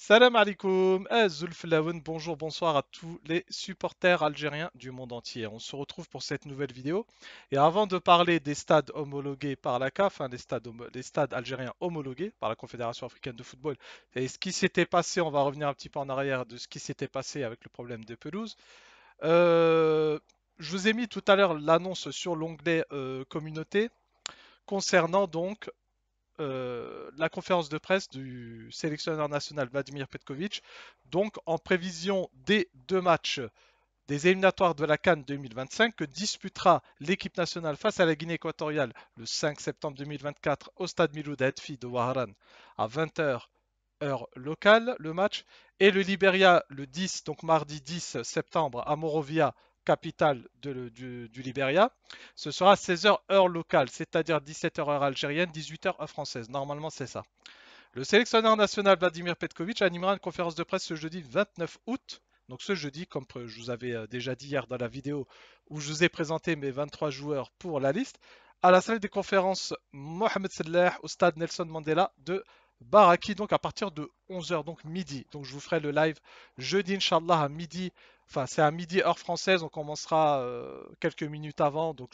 Salam alaikum, Flaoun, bonjour, bonsoir à tous les supporters algériens du monde entier. On se retrouve pour cette nouvelle vidéo. Et avant de parler des stades homologués par la CAF, hein, des stades stades, algériens homologués par la Confédération africaine de football, et ce qui s'était passé, on va revenir un petit peu en arrière de ce qui s'était passé avec le problème des pelouses. Euh, je vous ai mis tout à l'heure l'annonce sur l'onglet euh, communauté concernant donc euh, la conférence de presse du sélectionneur national Vladimir Petkovic, donc en prévision des deux matchs des éliminatoires de la Cannes 2025 que disputera l'équipe nationale face à la Guinée équatoriale le 5 septembre 2024 au stade Miloud de Waharan à 20h heure locale le match et le Liberia le 10 donc mardi 10 septembre à Morovia capitale de, du, du, Libéria, ce sera 16h heure locale, c'est-à-dire 17h heure algérienne, 18h heure française. Normalement, c'est ça. Le sélectionneur national Vladimir Petkovic animera une conférence de presse ce jeudi 29 août. Donc ce jeudi, comme je vous avais euh, déjà dit hier dans la vidéo où je vous ai présenté mes 23 joueurs pour la liste, à la salle des conférences Mohamed Saleh au stade Nelson Mandela de Baraki, donc à partir de 11h, donc midi. Donc je vous ferai le live jeudi, Inch'Allah, à midi Enfin, c'est à midi heure française, on commencera euh, quelques minutes avant, donc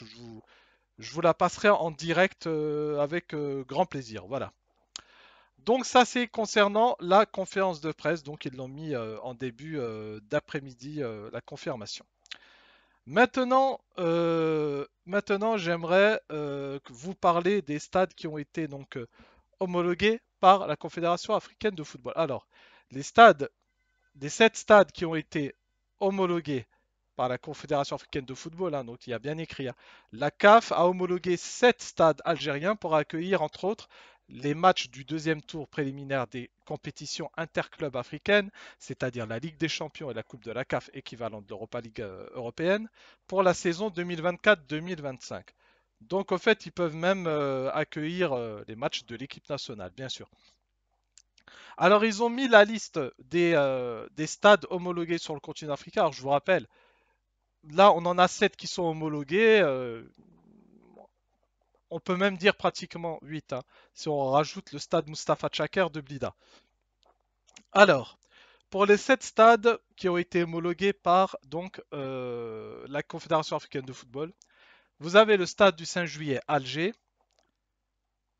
je vous, la passerai en direct euh, avec euh, grand plaisir. Voilà. Donc ça, c'est concernant la conférence de presse. Donc ils l'ont mis en début d'après-midi, la confirmation. Maintenant, maintenant j'aimerais vous parler des stades qui ont été donc homologués par la Confédération africaine de football. Alors, les stades, les sept stades qui ont été homologué par la Confédération africaine de football, hein, donc il y a bien écrit. Hein. La CAF a homologué sept stades algériens pour accueillir, entre autres, les matchs du deuxième tour préliminaire des compétitions interclubs africaines, c'est-à-dire la Ligue des Champions et la Coupe de la CAF équivalente de l'Europa League euh, européenne, pour la saison 2024-2025. Donc, en fait, ils peuvent même euh, accueillir euh, les matchs de l'équipe nationale, bien sûr. Alors, ils ont mis la liste euh, des, stades homologués sur le continent africain. Alors, je vous rappelle, là, on en a 7 qui sont homologués. Euh, on peut même dire pratiquement 8, hein, si on rajoute le stade Mustafa Chaker de Blida. Alors, pour les 7 stades qui ont été homologués par donc, euh, la Confédération africaine de football, vous avez le stade du 5 juillet Alger,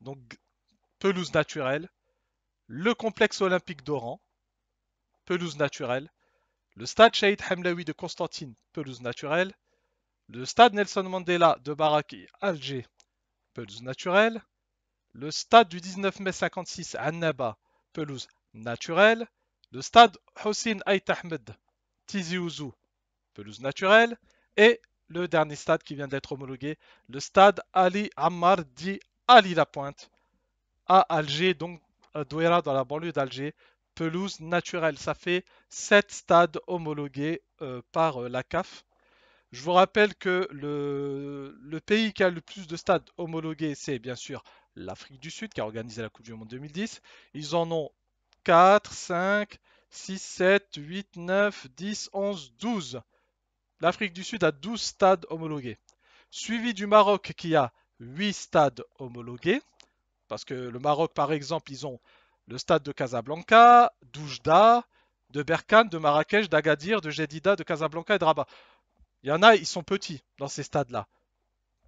donc pelouse naturelle, le complexe olympique d'Oran, pelouse naturelle, le stade Shahid Hamlaoui de Constantine, pelouse naturelle, le stade Nelson Mandela de Baraki, Alger, pelouse naturelle, le stade du 19 mai 56 à Naba, pelouse naturelle, le stade Hossein Aït Ahmed, Tizi Ouzou, pelouse naturelle, et le dernier stade qui vient d'être homologué, le stade Ali Ammar dit Ali La Pointe à Alger, donc euh, Douira dans la banlieue d'Alger, pelouse naturelle. Ça fait 7 stades homologués euh, par euh, la CAF. Je vous rappelle que le, le, pays qui a le plus de stades homologués, c'est bien sûr l'Afrique du Sud qui a organisé la Coupe du Monde 2010. Ils en ont 4, 5, 6, 7, 8, 9, 10, 11, 12. L'Afrique du Sud a 12 stades homologués. Suivi du Maroc qui a 8 stades homologués. Parce que le Maroc, par exemple, ils ont le stade de Casablanca, d'Oujda, de Berkane, de Marrakech, d'Agadir, de Jedida, de Casablanca et de Rabat. Il y en a, ils sont petits dans ces stades-là.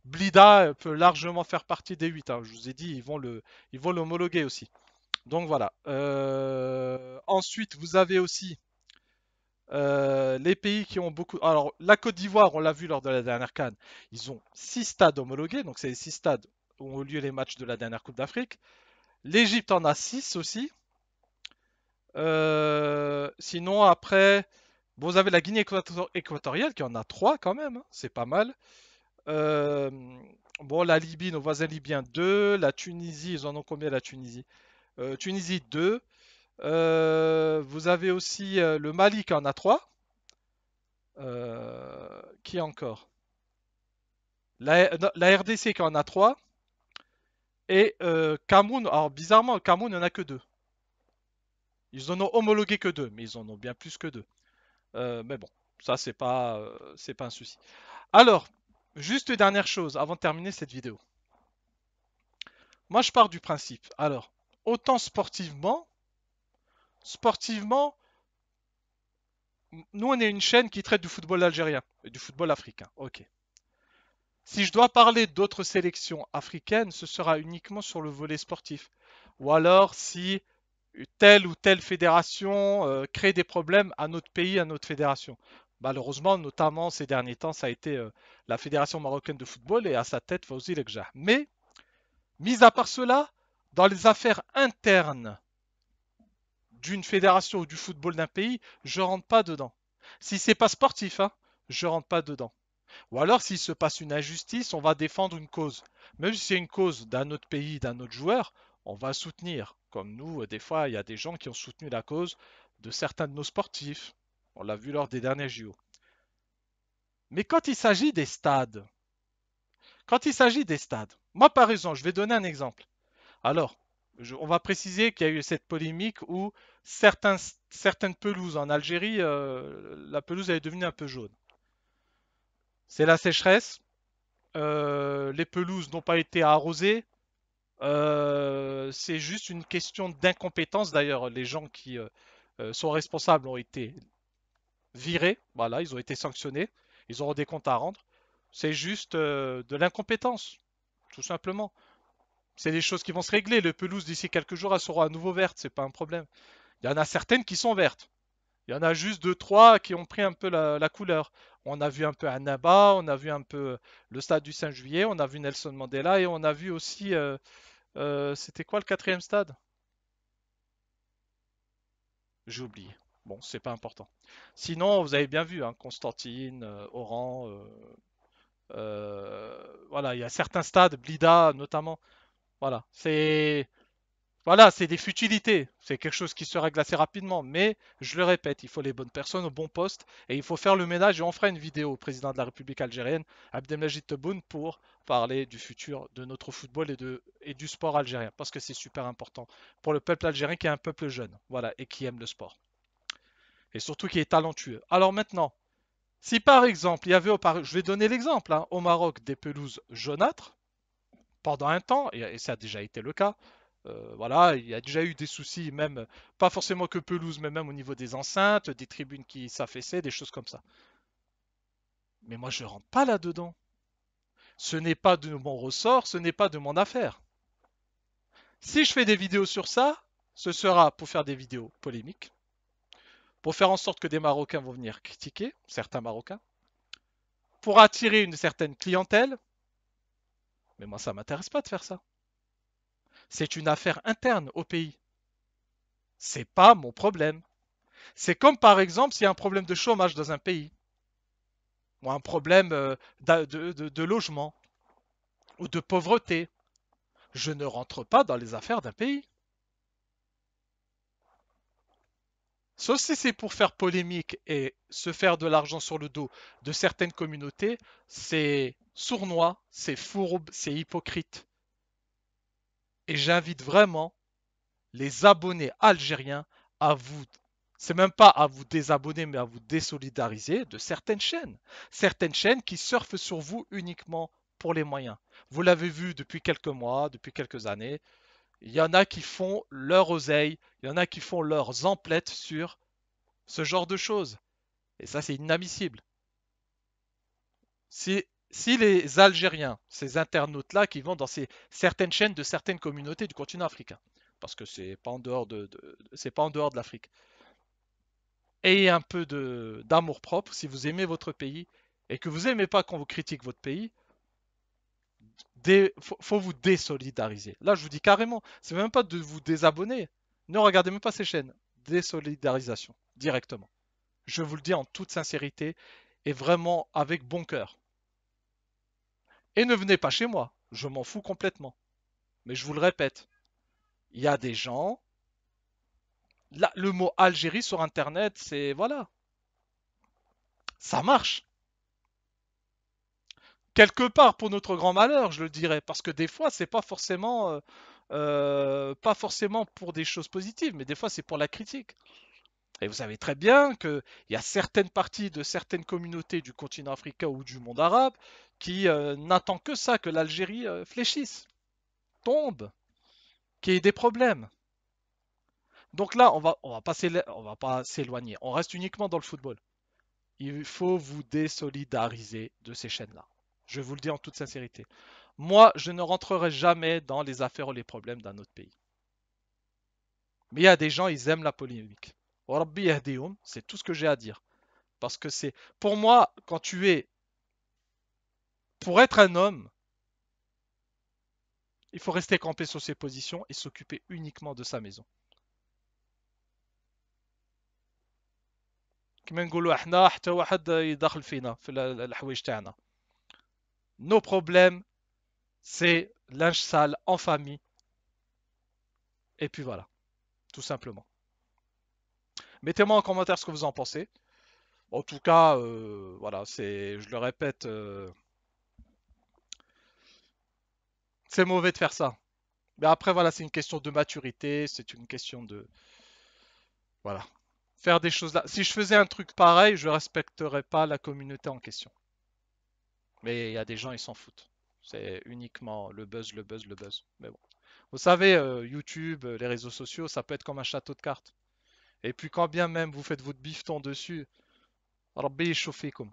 Blida peut largement faire partie des 8. Hein. Je vous ai dit, ils vont l'homologuer aussi. Donc voilà. Euh, ensuite, vous avez aussi euh, les pays qui ont beaucoup. Alors, la Côte d'Ivoire, on l'a vu lors de la dernière canne, ils ont 6 stades homologués. Donc, c'est les 6 stades ont lieu les matchs de la dernière Coupe d'Afrique. L'Égypte en a 6 aussi. Euh, sinon, après, vous avez la Guinée équatoriale qui en a 3 quand même, hein. c'est pas mal. Euh, bon, la Libye, nos voisins libyens 2. La Tunisie, ils en ont combien la Tunisie euh, Tunisie 2. vous avez aussi le Mali qui en a 3. qui encore la, la, RDC qui en a 3. Et euh, alors bizarrement, Cameroun, n'en a que deux. Ils en ont homologué que deux, mais ils en ont bien plus que deux. Euh, mais bon, ça, c'est pas, euh, c'est pas un souci. Alors, juste une dernière chose avant de terminer cette vidéo. Moi, je pars du principe. Alors, autant sportivement, sportivement, nous, on est une chaîne qui traite du football algérien et du football africain. Ok. Si je dois parler d'autres sélections africaines, ce sera uniquement sur le volet sportif. Ou alors si telle ou telle fédération euh, crée des problèmes à notre pays, à notre fédération. Malheureusement, notamment ces derniers temps, ça a été euh, la Fédération marocaine de football et à sa tête Fawzi Lekja. Mais, mis à part cela, dans les affaires internes d'une fédération ou du football d'un pays, je rentre pas dedans. Si c'est pas sportif, je hein, je rentre pas dedans. Ou alors, s'il se passe une injustice, on va défendre une cause. Même si c'est une cause d'un autre pays, d'un autre joueur, on va soutenir. Comme nous, euh, des fois, il y a des gens qui ont soutenu la cause de certains de nos sportifs. On l'a vu lors des derniers JO. Mais quand il s'agit des stades, quand il s'agit des stades, moi par exemple, je vais donner un exemple. Alors, on va préciser qu'il y a eu cette polémique où certaines pelouses en Algérie, euh, la pelouse est devenue un peu jaune c'est la sécheresse. Euh, les pelouses n'ont pas été arrosées. Euh, c'est juste une question d'incompétence. D'ailleurs, les gens qui euh, sont responsables ont été virés. Voilà, ils ont été sanctionnés. Ils auront des comptes à rendre. C'est juste de l'incompétence, tout simplement. C'est des choses qui vont se régler. Les pelouses, d'ici quelques jours, elles seront à nouveau vertes. C'est pas un problème. Il y en a certaines qui sont vertes. Il y en a juste deux, trois qui ont pris un peu la couleur. On a vu un peu Annaba, on a vu un peu euh, le stade du 5 juillet, on a vu Nelson Mandela et on a vu aussi. Euh, euh, c'était quoi le quatrième stade J'oublie. Bon, c'est pas important. Sinon, vous avez bien vu, hein, Constantine, Oran. voilà, il y a certains stades, Blida notamment. Voilà, c'est voilà, c'est des futilités, c'est quelque chose qui se règle assez rapidement, mais je le répète, il faut les bonnes personnes au bon poste et il faut faire le ménage et on fera une vidéo au président de la République algérienne, Abdelmajid Tebboune, pour parler du futur de notre football et, du sport algérien, parce que c'est super important pour le peuple algérien qui est un peuple jeune, voilà, et qui aime le sport. Et surtout qui est talentueux. Alors maintenant, si par exemple, il y avait au je vais donner l'exemple, hein, au Maroc des pelouses jaunâtres, pendant un temps, et ça a déjà été le cas, euh, voilà, il y a déjà eu des soucis, même pas forcément que pelouse, mais même au niveau des enceintes, des tribunes qui s'affaissaient, des choses comme ça. Mais moi, je ne rentre pas là-dedans. Ce n'est pas de mon ressort, ce n'est pas de mon affaire. Si je fais des vidéos sur ça, ce sera pour faire des vidéos polémiques, pour faire en sorte que des Marocains vont venir critiquer, certains Marocains, pour attirer une certaine clientèle. Mais moi, ça m'intéresse pas de faire ça c'est une affaire interne au pays. C'est pas mon problème. C'est comme par exemple s'il y a un problème de chômage dans un pays, ou un problème euh, de, de logement, ou de pauvreté. Je ne rentre pas dans les affaires d'un pays. Sauf si c'est pour faire polémique et se faire de l'argent sur le dos de certaines communautés, c'est sournois, c'est fourbe, c'est hypocrite. Et j'invite vraiment les abonnés algériens à vous c'est même pas à vous désabonner, mais à vous désolidariser de certaines chaînes. Certaines chaînes qui surfent sur vous uniquement pour les moyens. Vous l'avez vu depuis quelques mois, depuis quelques années. Il y en a qui font leur oseille, il y en a qui font leurs emplettes sur ce genre de choses. Et ça, c'est inadmissible. Si si les Algériens, ces internautes-là qui vont dans ces certaines chaînes de certaines communautés du continent africain, parce que c'est pas en dehors de, pas en dehors de l'Afrique, ayez un peu d'amour propre si vous aimez votre pays et que vous aimez pas qu'on vous critique votre pays, faut, faut, vous désolidariser. Là, je vous dis carrément, c'est même pas de vous désabonner. Ne regardez même pas ces chaînes. Désolidarisation directement. Je vous le dis en toute sincérité et vraiment avec bon cœur. Et ne venez pas chez moi, je m'en fous complètement. Mais je vous le répète, il y a des gens. Là, le mot Algérie sur Internet, c'est voilà. Ça marche. Quelque part, pour notre grand malheur, je le dirais, parce que des fois, c'est pas forcément, euh, euh, pas forcément pour des choses positives, mais des fois, c'est pour la critique. Et vous savez très bien qu'il y a certaines parties de certaines communautés du continent africain ou du monde arabe qui euh, n'attendent que ça, que l'Algérie euh, fléchisse, tombe, qu'il y ait des problèmes. Donc là, on va, on va pas s'éloigner. On reste uniquement dans le football. Il faut vous désolidariser de ces chaînes-là. Je vous le dis en toute sincérité. Moi, je ne rentrerai jamais dans les affaires ou les problèmes d'un autre pays. Mais il y a des gens, ils aiment la polémique. C'est tout ce que j'ai à dire. Parce que c'est. Pour moi, quand tu es. Pour être un homme, il faut rester campé sur ses positions et s'occuper uniquement de sa maison. Ah, nos problèmes c'est linge sale en famille et puis voilà tout simplement Mettez-moi en commentaire ce que vous en pensez. En tout cas, euh, voilà, c'est, je le répète, euh, c'est mauvais de faire ça. Mais après, voilà, c'est une question de maturité, c'est une question de, voilà, faire des choses là. Si je faisais un truc pareil, je respecterais pas la communauté en question. Mais il y a des gens, ils s'en foutent. C'est uniquement le buzz, le buzz, le buzz. Mais bon, vous savez, euh, YouTube, les réseaux sociaux, ça peut être comme un château de cartes. Et puis quand bien même vous faites votre bifton dessus, Rabbi comme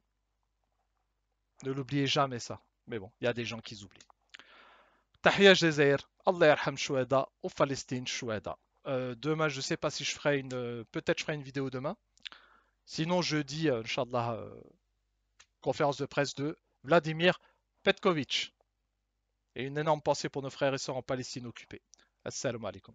Ne l'oubliez jamais ça. Mais bon, il y a des gens qui oublient. Tahiyaj Jezair, Allah yarham au Palestine Shueda. Euh, demain, je ne sais pas si je ferai une. Peut-être je ferai une vidéo demain. Sinon, jeudi, euh, Inch'Allah, euh, conférence de presse de Vladimir Petkovic. Et une énorme pensée pour nos frères et sœurs en Palestine occupée. Assalamu alaikum.